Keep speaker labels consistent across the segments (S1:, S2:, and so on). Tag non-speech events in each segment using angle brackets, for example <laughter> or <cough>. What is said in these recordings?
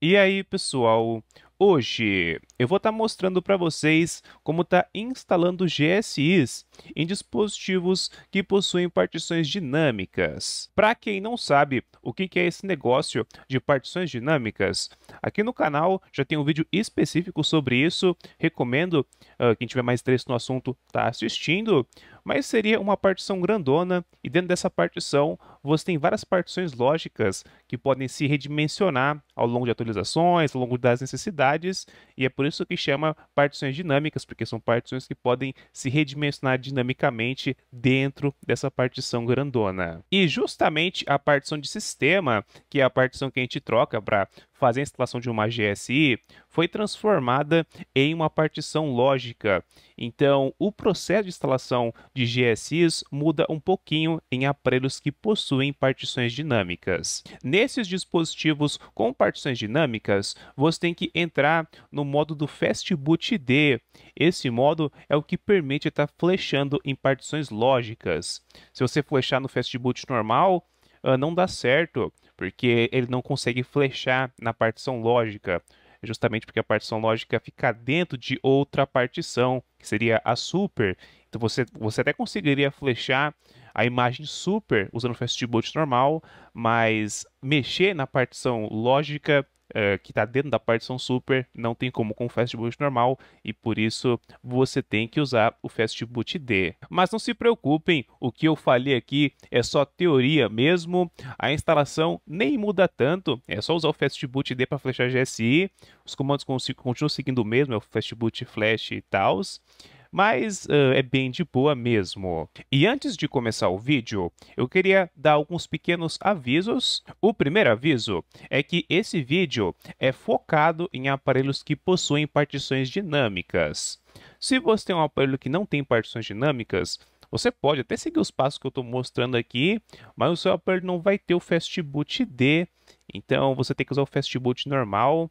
S1: E aí, pessoal? Hoje eu vou estar tá mostrando para vocês como está instalando GSIs em dispositivos que possuem partições dinâmicas. Para quem não sabe o que é esse negócio de partições dinâmicas, aqui no canal já tem um vídeo específico sobre isso. Recomendo uh, quem tiver mais interesse no assunto está assistindo mas seria uma partição grandona e dentro dessa partição você tem várias partições lógicas que podem se redimensionar ao longo de atualizações, ao longo das necessidades, e é por isso que chama partições dinâmicas, porque são partições que podem se redimensionar dinamicamente dentro dessa partição grandona. E justamente a partição de sistema, que é a partição que a gente troca para fazer a instalação de uma GSI foi transformada em uma partição lógica. Então, o processo de instalação de GSIs muda um pouquinho em aparelhos que possuem partições dinâmicas. Nesses dispositivos com partições dinâmicas, você tem que entrar no modo do Fastboot D. Esse modo é o que permite estar flechando em partições lógicas. Se você flechar no Fastboot normal, ah, não dá certo, porque ele não consegue flechar na partição lógica, justamente porque a partição lógica fica dentro de outra partição, que seria a super. Então você, você até conseguiria flechar a imagem super usando o Fastboot normal, mas mexer na partição lógica eh, que está dentro da partição super, não tem como com o fastboot normal e por isso você tem que usar o fastboot D. Mas não se preocupem, o que eu falei aqui é só teoria mesmo, a instalação nem muda tanto, é só usar o fastboot D para flechar GSI, os comandos continuam seguindo o mesmo, é o fastboot flash e tals mas uh, é bem de boa mesmo. E antes de começar o vídeo, eu queria dar alguns pequenos avisos. O primeiro aviso é que esse vídeo é focado em aparelhos que possuem partições dinâmicas. Se você tem um aparelho que não tem partições dinâmicas, você pode até seguir os passos que eu estou mostrando aqui, mas o seu aparelho não vai ter o Fastboot D, então você tem que usar o Fastboot normal.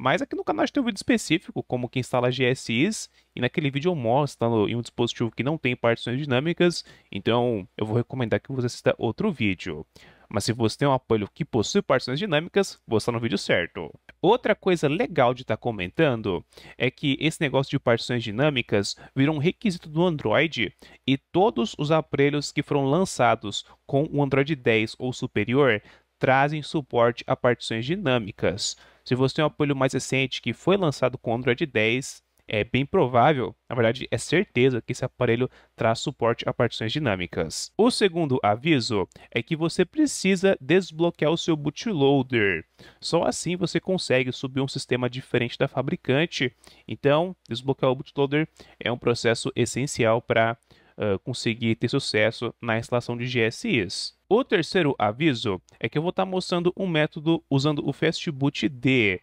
S1: Mas aqui no canal a gente tem um vídeo específico, como que instala GSIs, e naquele vídeo eu mostro tá em um dispositivo que não tem partições dinâmicas, então eu vou recomendar que você assista outro vídeo. Mas se você tem um aparelho que possui partições dinâmicas, você está no vídeo certo. Outra coisa legal de estar tá comentando é que esse negócio de partições dinâmicas virou um requisito do Android e todos os aparelhos que foram lançados com o Android 10 ou superior trazem suporte a partições dinâmicas. Se você tem um apoio mais recente que foi lançado com Android 10, é bem provável, na verdade é certeza, que esse aparelho traz suporte a partições dinâmicas. O segundo aviso é que você precisa desbloquear o seu bootloader. Só assim você consegue subir um sistema diferente da fabricante. Então, desbloquear o bootloader é um processo essencial para uh, conseguir ter sucesso na instalação de GSIs. O terceiro aviso é que eu vou estar tá mostrando um método usando o Fastboot-D.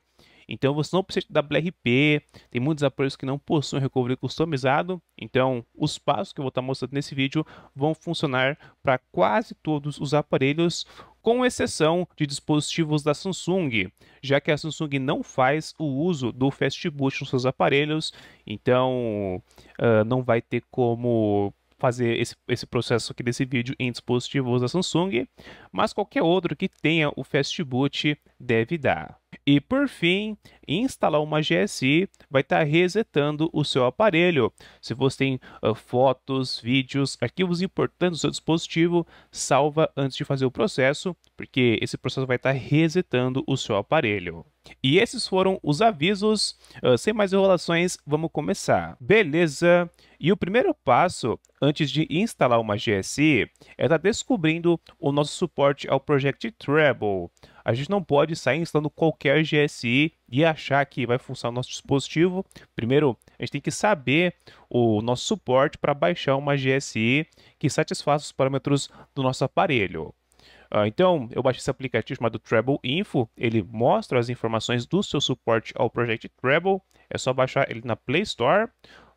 S1: Então você não precisa da WRP, tem muitos apoios que não possuem recovery customizado, então os passos que eu vou estar tá mostrando nesse vídeo vão funcionar para quase todos os aparelhos, com exceção de dispositivos da Samsung, já que a Samsung não faz o uso do Fastboot nos seus aparelhos, então uh, não vai ter como fazer esse, esse processo aqui desse vídeo em dispositivos da Samsung, mas qualquer outro que tenha o Fast Boot deve dar. E por fim, instalar uma GSI vai estar tá resetando o seu aparelho. Se você tem uh, fotos, vídeos, arquivos importantes do seu dispositivo, salva antes de fazer o processo, porque esse processo vai estar tá resetando o seu aparelho. E esses foram os avisos. Uh, sem mais enrolações, vamos começar. Beleza! E o primeiro passo, antes de instalar uma GSI, é estar tá descobrindo o nosso suporte ao Project Treble. A gente não pode sair instalando qualquer GSI e achar que vai funcionar o nosso dispositivo. Primeiro, a gente tem que saber o nosso suporte para baixar uma GSI que satisfaça os parâmetros do nosso aparelho. Ah, então, eu baixei esse aplicativo chamado Treble Info. Ele mostra as informações do seu suporte ao Project Treble. É só baixar ele na Play Store.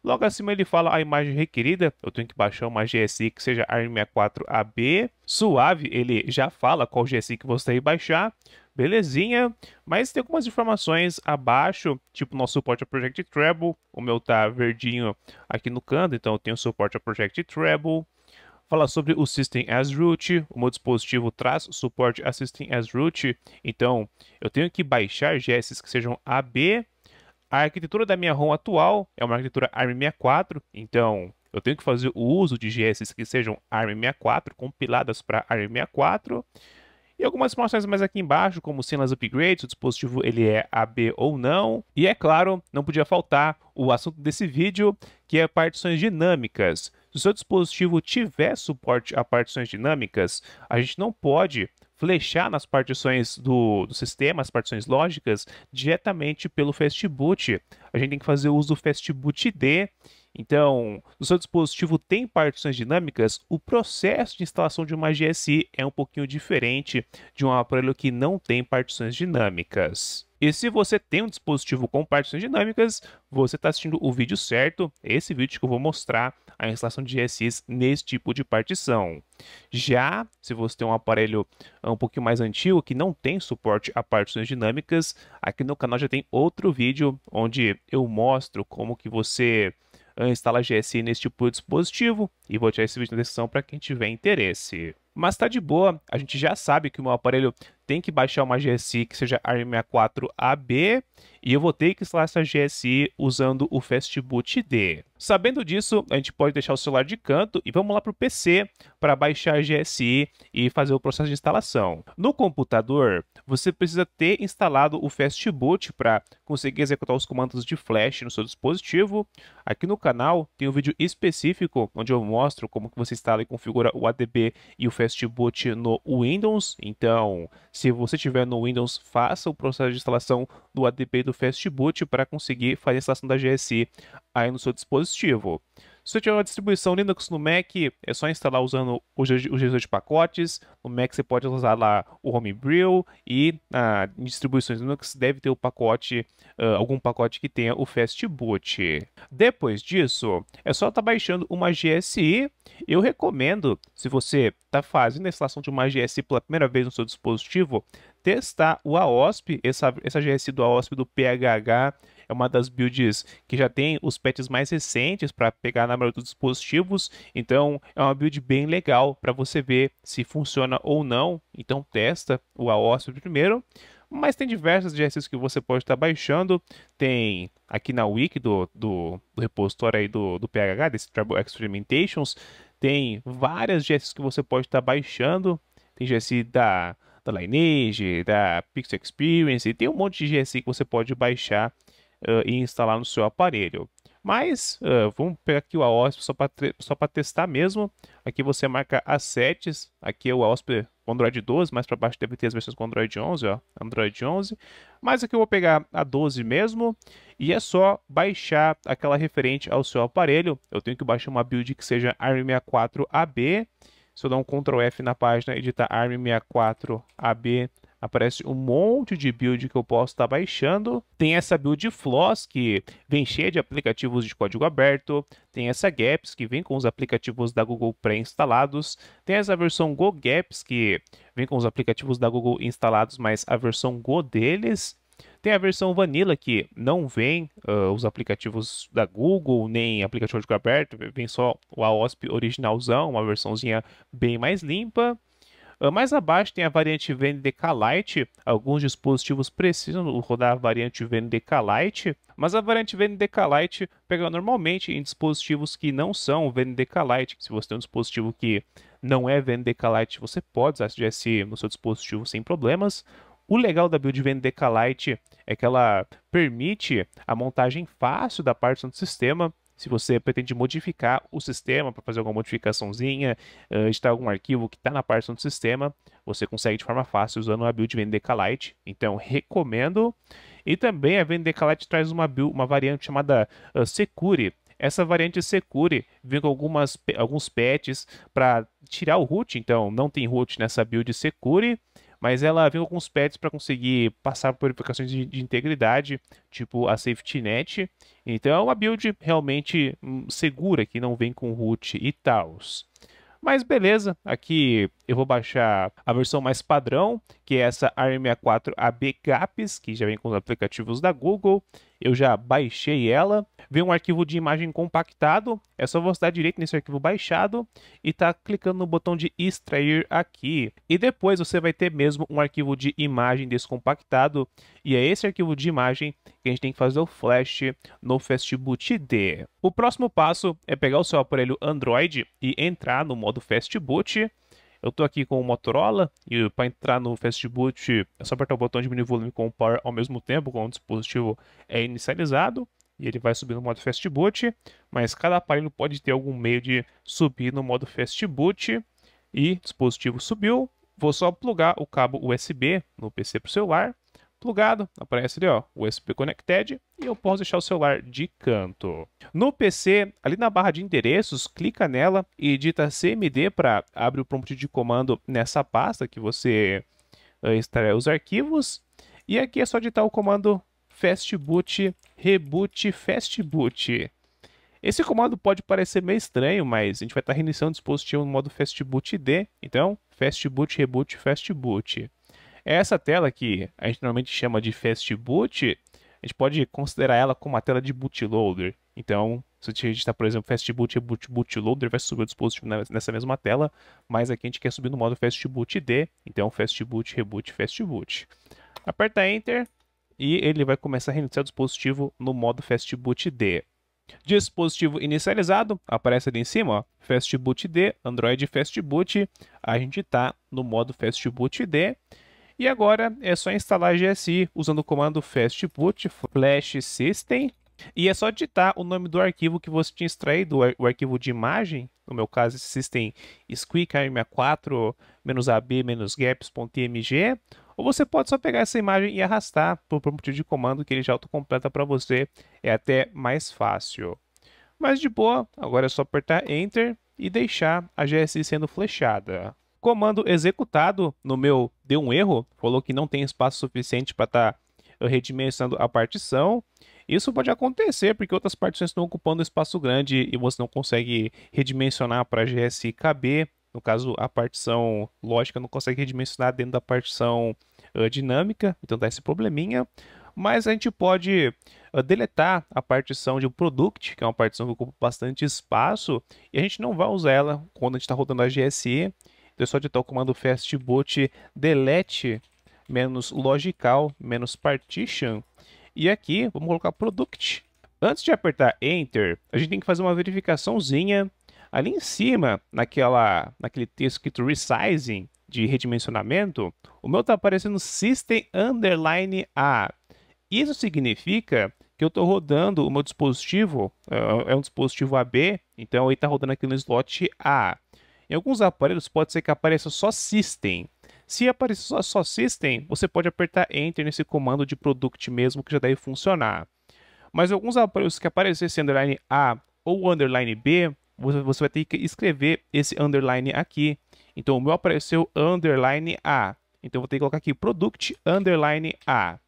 S1: Logo acima ele fala a imagem requerida, eu tenho que baixar uma GSI que seja ARM64AB. Suave, ele já fala qual GSI que você tem que baixar. Belezinha, mas tem algumas informações abaixo, tipo nosso suporte a Project Treble. O meu tá verdinho aqui no canto, então eu tenho suporte a Project Treble fala sobre o System as Root. O meu dispositivo traz suporte a System as Root, então eu tenho que baixar GSs que sejam AB. A arquitetura da minha ROM atual é uma arquitetura ARM64, então eu tenho que fazer o uso de GSs que sejam ARM64, compiladas para ARM64. E algumas informações mais aqui embaixo, como se las upgrades, o dispositivo ele é AB ou não. E é claro, não podia faltar o assunto desse vídeo, que é partições dinâmicas. Se o seu dispositivo tiver suporte a partições dinâmicas, a gente não pode flechar nas partições do, do sistema, as partições lógicas, diretamente pelo fastboot. A gente tem que fazer uso do fastboot d então, se o seu dispositivo tem partições dinâmicas, o processo de instalação de uma GSI é um pouquinho diferente de um aparelho que não tem partições dinâmicas. E se você tem um dispositivo com partições dinâmicas, você está assistindo o vídeo certo, esse vídeo que eu vou mostrar a instalação de GSIs nesse tipo de partição. Já se você tem um aparelho um pouquinho mais antigo que não tem suporte a partições dinâmicas, aqui no canal já tem outro vídeo onde eu mostro como que você ah, instala GSI nesse tipo de dispositivo e vou deixar esse vídeo na descrição para quem tiver interesse. Mas tá de boa, a gente já sabe que o meu aparelho tem que baixar uma GSI que seja ARM64AB e eu vou ter que instalar essa GSI usando o Fastboot D. Sabendo disso, a gente pode deixar o celular de canto e vamos lá para o PC para baixar a GSI e fazer o processo de instalação. No computador, você precisa ter instalado o Fastboot para conseguir executar os comandos de flash no seu dispositivo. Aqui no canal tem um vídeo específico onde eu mostro como que você instala e configura o ADB e o Fastboot no Windows. Então, se você tiver no Windows, faça o processo de instalação do ADP do Fastboot para conseguir fazer a instalação da GSI aí no seu dispositivo. Se você tiver uma distribuição Linux no Mac, é só instalar usando os gestor de pacotes. No Mac você pode usar lá o Homebrew e ah, em distribuições Linux deve ter o pacote, ah, algum pacote que tenha o Fastboot. Depois disso, é só estar tá baixando uma GSI. Eu recomendo, se você está fazendo a instalação de uma GSI pela primeira vez no seu dispositivo, testar o AOSP, essa, essa GS é do AOSP do PHH é uma das builds que já tem os patches mais recentes para pegar na maioria dos dispositivos, então é uma build bem legal para você ver se funciona ou não, então testa o AOSP primeiro. Mas tem diversas GSs que você pode estar tá baixando, tem aqui na wiki do, do, do repositório aí do, do PHH, desse Trouble Experimentations, tem várias GSs que você pode estar tá baixando, tem GS da da Lineage, da Pixel Experience, e tem um monte de GSI que você pode baixar uh, e instalar no seu aparelho. Mas uh, vamos pegar aqui o AOSP só para testar mesmo. Aqui você marca as setes, aqui é o AOSP Android 12, mais para baixo deve ter as versões com Android 11, ó, Android 11. Mas aqui eu vou pegar a 12 mesmo e é só baixar aquela referente ao seu aparelho. Eu tenho que baixar uma build que seja ARM64AB se eu dar um Ctrl F na página, editar ARM64AB, aparece um monte de build que eu posso estar tá baixando. Tem essa build Floss, que vem cheia de aplicativos de código aberto. Tem essa Gaps, que vem com os aplicativos da Google pré-instalados. Tem essa versão Go Gaps, que vem com os aplicativos da Google instalados, mas a versão Go deles. Tem a versão Vanilla que não vem uh, os aplicativos da Google, nem aplicativo de código aberto, vem só o AOSP originalzão, uma versãozinha bem mais limpa. Uh, mais abaixo tem a variante VNDK Lite. Alguns dispositivos precisam rodar a variante VNDK Lite, mas a variante VNDK Lite pega normalmente em dispositivos que não são VNDK Lite. Se você tem um dispositivo que não é VNDK Lite, você pode usar esse no seu dispositivo sem problemas. O legal da build vendekalite Lite é que ela permite a montagem fácil da parte do sistema. Se você pretende modificar o sistema para fazer alguma modificaçãozinha, uh, eh, editar algum arquivo que está na parte do sistema, você consegue de forma fácil usando a build vendekalite. Lite. Então, recomendo. E também a vendekalite Lite traz uma, build, uma variante chamada uh, Secure. Essa variante Secure vem com algumas, alguns patches para tirar o root, então não tem root nessa build Secure mas ela vem com alguns pets para conseguir passar por aplicações de, de, integridade, tipo a Safety Net. Então é uma build realmente hum, segura, que não vem com root e tals. Mas beleza, aqui eu vou baixar a versão mais padrão, que é essa ARM64 AB GAPS, que já vem com os aplicativos da Google. Eu já baixei ela. Vem um arquivo de imagem compactado. É só você dar direito nesse arquivo baixado e tá clicando no botão de extrair aqui. E depois você vai ter mesmo um arquivo de imagem descompactado. E é esse arquivo de imagem que a gente tem que fazer o flash no Fastboot D. O próximo passo é pegar o seu aparelho Android e entrar no modo Fastboot. Eu estou aqui com o Motorola e para entrar no Fastboot é só apertar o botão de diminuir volume com o power ao mesmo tempo, quando o dispositivo é inicializado e ele vai subir no modo Fastboot, mas cada aparelho pode ter algum meio de subir no modo Fastboot e dispositivo subiu. Vou só plugar o cabo USB no PC para o celular plugado, aparece ali ó, USB Connected e eu posso deixar o celular de canto. No PC, ali na barra de endereços, clica nela e digita CMD para abrir o prompt de comando nessa pasta que você eh, extrai os arquivos. E aqui é só digitar o comando fastboot reboot fastboot. Esse comando pode parecer meio estranho, mas a gente vai estar reiniciando o dispositivo no modo fastboot D, então fastboot reboot fastboot. Essa tela que a gente normalmente chama de fast boot, a gente pode considerar ela como uma tela de bootloader. Então, se a gente está por exemplo, fast boot e boot, bootloader, vai subir o dispositivo nessa mesma tela, mas aqui a gente quer subir no modo fast boot D, então fast boot, reboot, fast boot. Aperta enter e ele vai começar a reiniciar o dispositivo no modo fast boot D. Dispositivo inicializado, aparece ali em cima, ó, Fastboot D, Android Fastboot. A gente está no modo Fastboot D e agora é só instalar GSI usando o comando fastboot flash system e é só digitar o nome do arquivo que você tinha extraído, o arquivo de imagem, no meu caso esse system squeakm4-ab-gaps.mg, ou você pode só pegar essa imagem e arrastar por prompt de comando que ele já autocompleta para você, é até mais fácil. Mas de boa, agora é só apertar Enter e deixar a GSI sendo flechada. Comando executado no meu deu um erro, falou que não tem espaço suficiente para estar tá eh, redimensionando a partição. Isso pode acontecer porque outras partições estão ocupando espaço grande e você não consegue redimensionar para GSKB No caso, a partição lógica não consegue redimensionar dentro da partição uh, dinâmica, então dá esse probleminha. Mas a gente pode uh, deletar a partição de product, que é uma partição que ocupa bastante espaço, e a gente não vai usar ela quando a gente está rodando a GSE é só digitar o comando fastboot delete menos logical menos partition. E aqui vamos colocar product. Antes de apertar enter, a gente tem que fazer uma verificaçãozinha ali em cima, naquela, naquele texto escrito resizing de redimensionamento, o meu está aparecendo system underline a. Isso significa que eu estou rodando o meu dispositivo, é, é um dispositivo AB, então ele está rodando aqui no slot A. Em alguns aparelhos pode ser que apareça só System. Se aparecer só, só System, você pode apertar Enter nesse comando de Product mesmo, que já deve funcionar. Mas alguns aparelhos que aparecesse underline A ou underline B, você vai ter que escrever esse underline aqui. Então o meu apareceu underline A. Então eu vou ter que colocar aqui product underline A.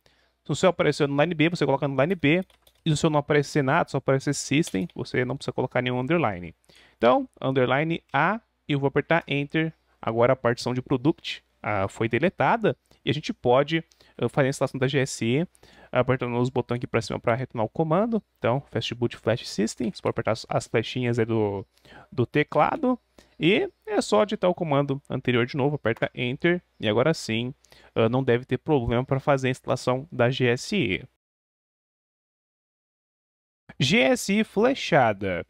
S1: Então, se o seu aparecer no line B, você coloca no line B. E se o seu não aparecer nada, só aparecer system, você não precisa colocar nenhum underline. Então, underline A e eu vou apertar Enter. Agora a partição de Product ah, foi deletada e a gente pode ah, fazer a instalação da GSE apertando os botões aqui para cima para retornar o comando. Então, fastboot Flash System, você pode apertar as flechinhas do, do teclado e é só digitar o comando anterior de novo, aperta Enter e agora sim ah, não deve ter problema para fazer a instalação da GSE. GSI flechada.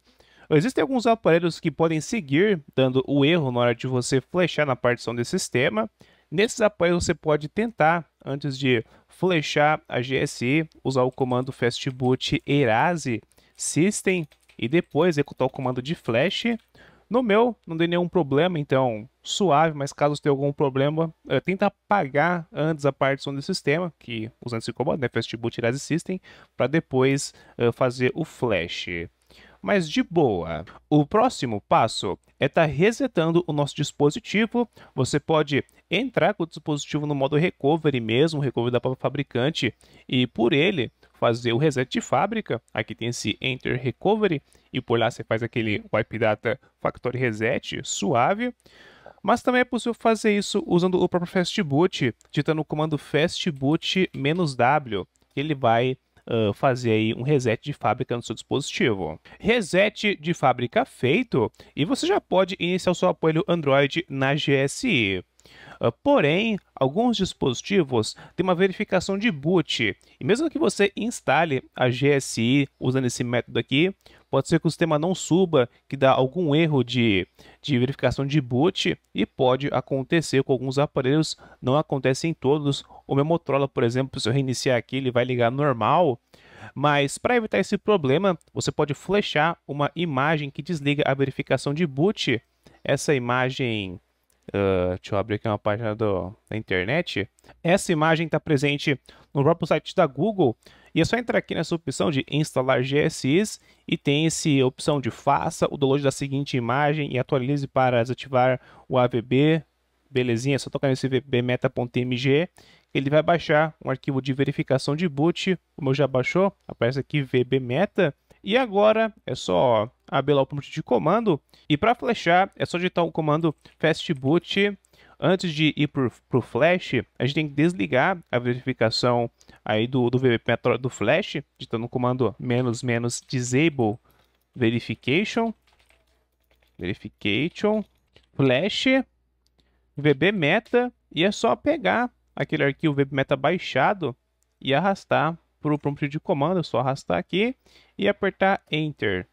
S1: Existem alguns aparelhos que podem seguir, dando o erro na hora de você flechar na partição desse sistema. Nesses aparelhos você pode tentar, antes de flechar a GSI, usar o comando fastboot erase system e depois executar o comando de flash. No meu, não deu nenhum problema, então suave, mas caso tenha algum problema, eh, tenta apagar antes a partição do sistema, que usando esse comando, né, fastboot erase system, para depois uh, fazer o flash mas de boa. O próximo passo é estar tá resetando o nosso dispositivo. Você pode entrar com o dispositivo no modo recovery mesmo, recovery da própria fabricante, e por ele fazer o reset de fábrica. Aqui tem esse Enter Recovery, e por lá você faz aquele Wipe Data Factory Reset suave. Mas também é possível fazer isso usando o próprio Fastboot, digitando o comando fastboot-w. Ele vai uh, fazer aí um reset de fábrica no seu dispositivo. Reset de fábrica feito e você já pode iniciar o seu apoio Android na GSI. Uh, porém, alguns dispositivos têm uma verificação de boot, e mesmo que você instale a GSI usando esse método aqui, Pode ser que o sistema não suba, que dá algum erro de, de verificação de boot e pode acontecer com alguns aparelhos, não acontece em todos. O meu Motorola, por exemplo, se eu reiniciar aqui, ele vai ligar normal. Mas para evitar esse problema, você pode flechar uma imagem que desliga a verificação de boot. Essa imagem Uh, deixa eu abrir aqui uma página do, da internet. Essa imagem está presente no próprio site da Google. E é só entrar aqui nessa opção de instalar GSIs e tem esse opção de faça o download da seguinte imagem e atualize para desativar o AVB. Belezinha, é só tocar nesse vbmeta.mg ele vai baixar um arquivo de verificação de boot, como eu já baixou, aparece aqui vbmeta. E agora é só abrir lá o prompt de comando e para flechar é só digitar o comando fastboot Antes de ir para o Flash, a gente tem que desligar a verificação aí do, do VP do Flash, digitando o comando menos menos disable verification, verification, flash, vbmeta, e é só pegar aquele arquivo vbmeta baixado e arrastar para o prompt de comando, é só arrastar aqui e apertar enter.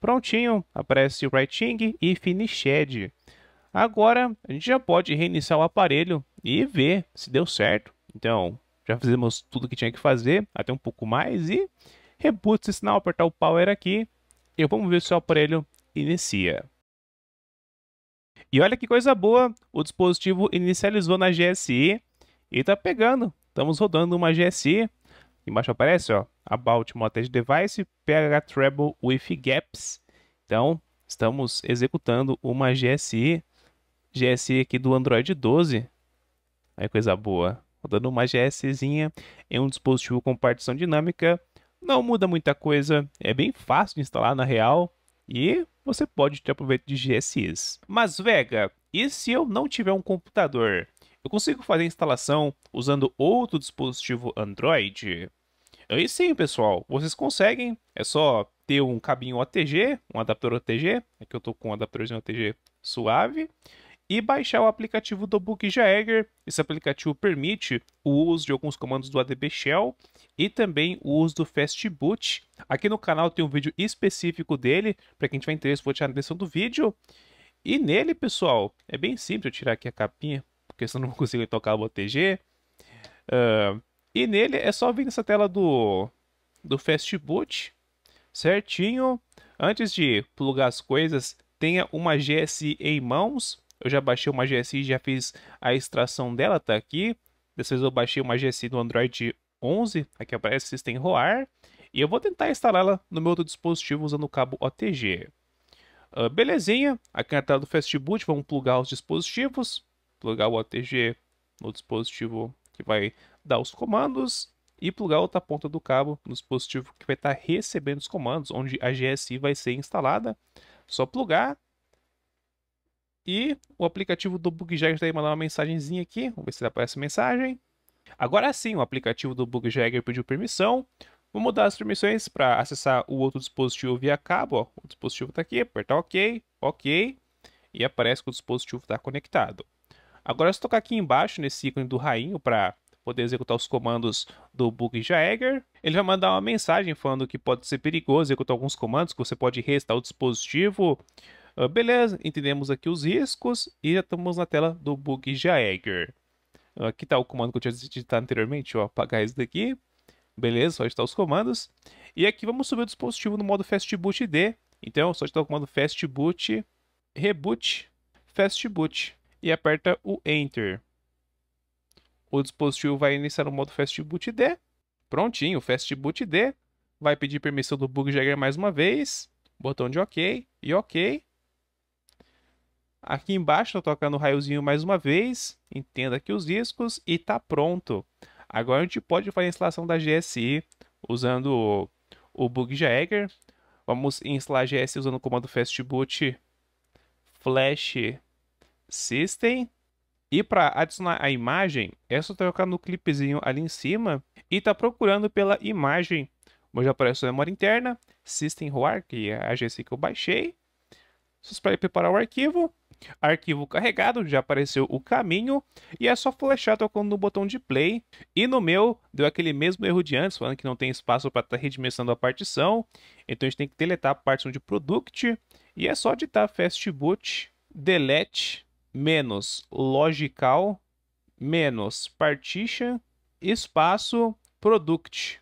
S1: Prontinho, aparece o writing e finished. Agora a gente já pode reiniciar o aparelho e ver se deu certo. Então já fizemos tudo que tinha que fazer, até um pouco mais e reboot esse sinal, apertar o power aqui e vamos ver se o aparelho inicia. E olha que coisa boa, o dispositivo inicializou na GSI e está pegando. Estamos rodando uma GSI. Embaixo aparece, ó, About Moted Device, PH Treble with Gaps. Então, estamos executando uma GSI GS aqui do Android 12. Aí coisa boa. Rodando uma GSzinha em um dispositivo com partição dinâmica. Não muda muita coisa, é bem fácil de instalar na real e você pode ter aproveito de GSIs. Mas Vega, e se eu não tiver um computador? Eu consigo fazer a instalação usando outro dispositivo Android? E sim, pessoal, vocês conseguem. É só ter um cabinho OTG, um adaptador OTG. Aqui eu estou com um adaptadorzinho OTG suave e baixar o aplicativo do Book Jaeger. Esse aplicativo permite o uso de alguns comandos do ADB Shell e também o uso do fastboot. Aqui no canal tem um vídeo específico dele, para quem tiver interesse, vou tirar na descrição do vídeo. E nele, pessoal, é bem simples eu tirar aqui a capinha, porque senão não <laughs> consigo tocar o OTG. Uh, e nele é só vir nessa tela do, do fastboot, certinho. Antes de plugar as coisas, tenha uma GSI em mãos eu já baixei uma GSI, já fiz a extração dela, tá aqui. Dessa vez eu baixei uma GSI do Android 11, aqui aparece System Roar. E eu vou tentar instalá-la no meu outro dispositivo usando o cabo OTG. Uh, ah, belezinha, aqui na tela do Fastboot vamos plugar os dispositivos. Plugar o OTG no dispositivo que vai dar os comandos e plugar outra ponta do cabo no dispositivo que vai estar tá recebendo os comandos, onde a GSI vai ser instalada. Só plugar e o aplicativo do BugJagger vai tá mandar uma mensagenzinha aqui. Vamos ver se aparece mensagem. Agora sim, o aplicativo do BugJagger pediu permissão. Vou mudar as permissões para acessar o outro dispositivo via cabo. Ó. O dispositivo está aqui, apertar OK, OK. E aparece que o dispositivo está conectado. Agora, se tocar aqui embaixo nesse ícone do rainho para poder executar os comandos do BugJagger, Ele vai mandar uma mensagem falando que pode ser perigoso executar alguns comandos, que você pode restar o dispositivo ah, beleza, entendemos aqui os riscos e já estamos na tela do bug Jaeger. aqui ah, está o comando que eu tinha digitado anteriormente, apagar isso daqui. Beleza, só está os comandos. E aqui vamos subir o dispositivo no modo fastboot D. Então, só está o comando fastboot Reboot, fastboot E aperta o Enter. O dispositivo vai iniciar no modo fastboot D. Prontinho, fastboot D. Vai pedir permissão do bug Jagger mais uma vez. Botão de OK e OK. Aqui embaixo estou tocando o raiozinho mais uma vez, entenda aqui os discos e está pronto. Agora a gente pode fazer a instalação da GSI usando o, o BugJagger. Vamos instalar a GSI usando o comando fastboot flash system. E para adicionar a imagem, é só trocar no clipezinho ali em cima e tá procurando pela imagem. Mas já aparece a memória interna, system.roar, que é a GSI que eu baixei. Só para preparar o arquivo Arquivo carregado, já apareceu o caminho e é só flechar tocando no botão de play. E no meu deu aquele mesmo erro de antes, falando que não tem espaço para estar tá redimensionando a partição. Então a gente tem que deletar a partição de product e é só digitar fastboot delete menos logical menos partition espaço product.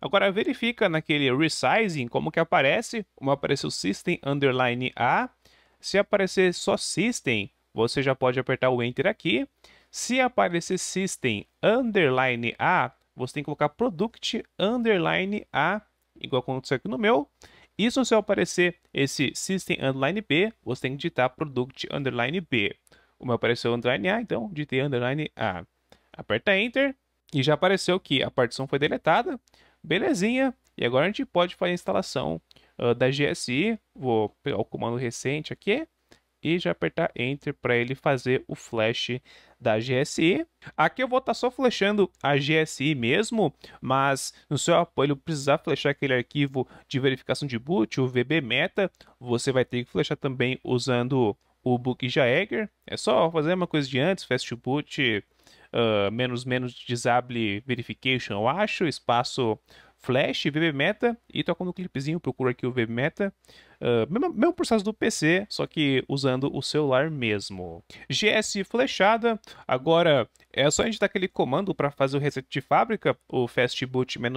S1: Agora verifica naquele resizing como que aparece. Como apareceu system underline a se aparecer só System, você já pode apertar o Enter aqui. Se aparecer System underline A, você tem que colocar Product underline A, igual aconteceu aqui no meu. E se aparecer esse System underline B, você tem que digitar Product underline B. O meu apareceu underline A, então digitei underline A. Aperta Enter e já apareceu que a partição foi deletada. Belezinha. E agora a gente pode fazer a instalação uh, da GSI. Vou pegar o comando recente aqui e já apertar Enter para ele fazer o flash da GSI. Aqui eu vou estar tá só flechando a GSI mesmo, mas no seu apoio precisar flechar aquele arquivo de verificação de boot, o VBMeta, você vai ter que flechar também usando o Book Jaeger. É só fazer uma coisa de antes, fast boot, uh, menos menos disable verification, eu acho, espaço Flash, VB Meta e toca no clipezinho, procura aqui o VB Meta. Uh, mesmo, mesmo, processo do PC, só que usando o celular mesmo. GS flechada, agora é só a gente dar aquele comando para fazer o reset de fábrica, o fastboot-w.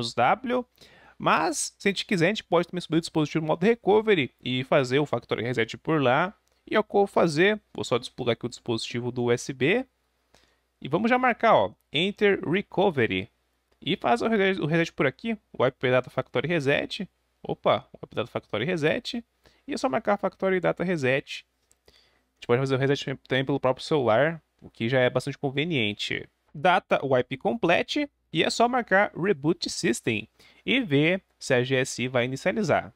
S1: Mas, se a gente quiser, a gente pode também subir o dispositivo no modo recovery e fazer o factory reset por lá. E é o que eu vou fazer, vou só desplugar aqui o dispositivo do USB. E vamos já marcar, ó, Enter Recovery. E faz o reset, por aqui, wipe data factory reset, opa, wipe data factory reset, e é só marcar factory data reset. A gente pode fazer o reset também pelo próprio celular, o que já é bastante conveniente. Data wipe complete, e é só marcar reboot system e ver se a GSI vai inicializar.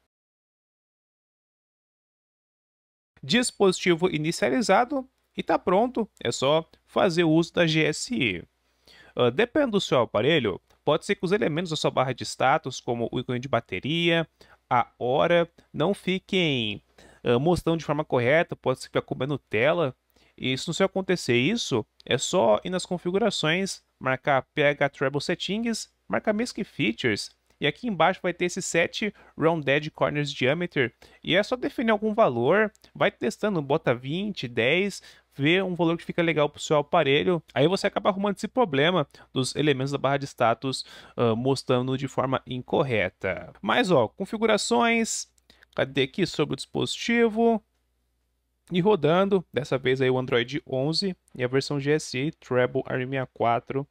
S1: Dispositivo inicializado e está pronto, é só fazer o uso da GSI. Uh, ah, do seu aparelho, Pode ser que os elementos da sua barra de status, como o ícone de bateria, a hora, não fiquem uh, mostrando de forma correta, pode ser que a é Nutella. E se não acontecer isso, é só ir nas configurações, marcar PH Treble Settings, marcar Misc Features, e aqui embaixo vai ter esse 7 Rounded Corners Diameter, e é só definir algum valor, vai testando, bota 20, 10, ver um valor que fica legal para o seu aparelho, aí você acaba arrumando esse problema dos elementos da barra de status uh, mostrando de forma incorreta. Mas ó, configurações, cadê aqui sobre o dispositivo? E rodando, dessa vez aí o Android 11 e a versão GSI Treble 4. 64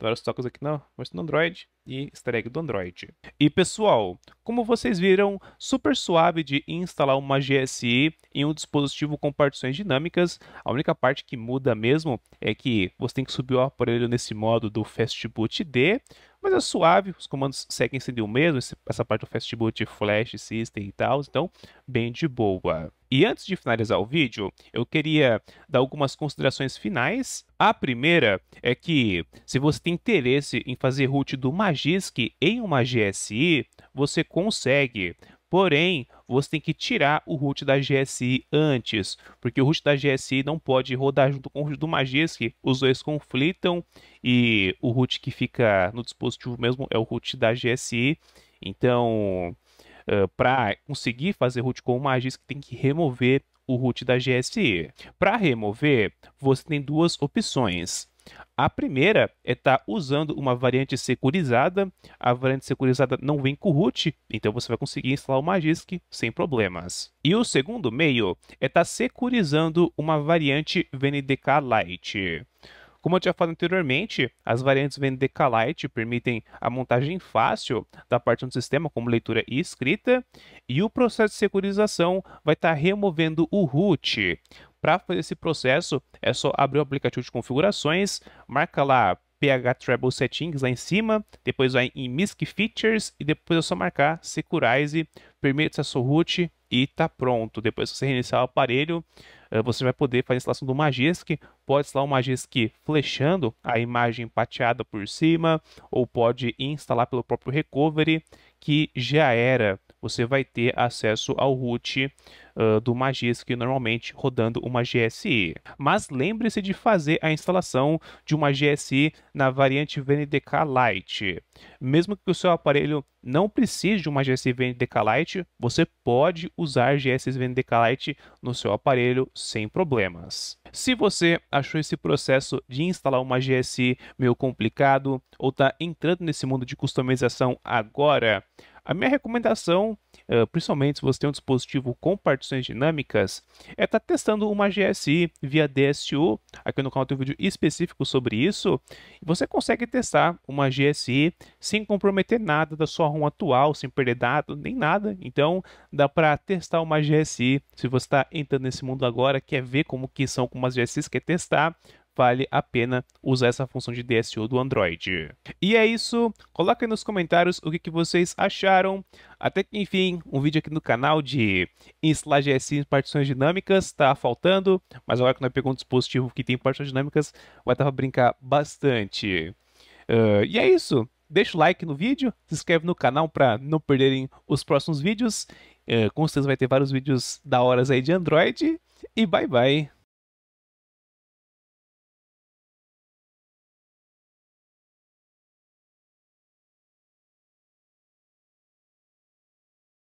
S1: Vários toques aqui não, mas no Android e easter egg do Android. E pessoal, como vocês viram, super suave de instalar uma GSI em um dispositivo com partições dinâmicas. A única parte que muda mesmo é que você tem que subir o aparelho nesse modo do Fast Boot D, mas é suave, os comandos seguem sendo o mesmo, essa parte do fastboot, flash, system e tal, então bem de boa. E antes de finalizar o vídeo, eu queria dar algumas considerações finais. A primeira é que se você tem interesse em fazer root do Magisk em uma GSI, você consegue. Porém, você tem que tirar o root da GSI antes, porque o root da GSI não pode rodar junto com o root do Magisk, os dois conflitam e o root que fica no dispositivo mesmo é o root da GSI. Então, uh, eh, para conseguir fazer root com o Magisk, tem que remover o root da GSI. Para remover, você tem duas opções. A primeira é estar tá usando uma variante securizada. A variante securizada não vem com root, então você vai conseguir instalar o Magisk sem problemas. E o segundo meio é estar tá securizando uma variante VNDK Lite. Como eu tinha falado anteriormente, as variantes VNDK Lite permitem a montagem fácil da parte do sistema, como leitura e escrita, e o processo de securização vai estar tá removendo o root, para fazer esse processo, é só abrir o aplicativo de configurações, marca lá PH Treble Settings lá em cima, depois vai em MISC Features e depois é só marcar Securize, permite acesso root e tá pronto. Depois que você reiniciar o aparelho, eh, você vai poder fazer a instalação do Magisk. Pode instalar o Magisk flechando a imagem pateada por cima, ou pode instalar pelo próprio Recovery, que já era você vai ter acesso ao root uh, do Magisk, normalmente rodando uma GSI. Mas lembre-se de fazer a instalação de uma GSI na variante VNDK Lite. Mesmo que o seu aparelho não precise de uma GSI VNDK Lite, você pode usar GSI VNDK Lite no seu aparelho sem problemas. Se você achou esse processo de instalar uma GSI meio complicado ou está entrando nesse mundo de customização agora, a minha recomendação, eh, principalmente se você tem um dispositivo com partições dinâmicas, é estar tá testando uma GSI via DSU. Aqui no canal tem um vídeo específico sobre isso. você consegue testar uma GSI sem comprometer nada da sua ROM atual, sem perder dado, nem nada. Então, dá para testar uma GSI se você está entrando nesse mundo agora, quer ver como que são algumas GSIs, quer testar vale a pena usar essa função de DSO do Android. E é isso, coloca aí nos comentários o que, que vocês acharam. Até que enfim, um vídeo aqui no canal de instalar GSI em partições dinâmicas está faltando, mas agora que nós pegamos um dispositivo que tem partições dinâmicas, vai dar para brincar bastante. Uh, e é isso, deixa o like no vídeo, se inscreve no canal para não perderem os próximos vídeos. Uh, com certeza vai ter vários vídeos da horas aí de Android. E bye bye!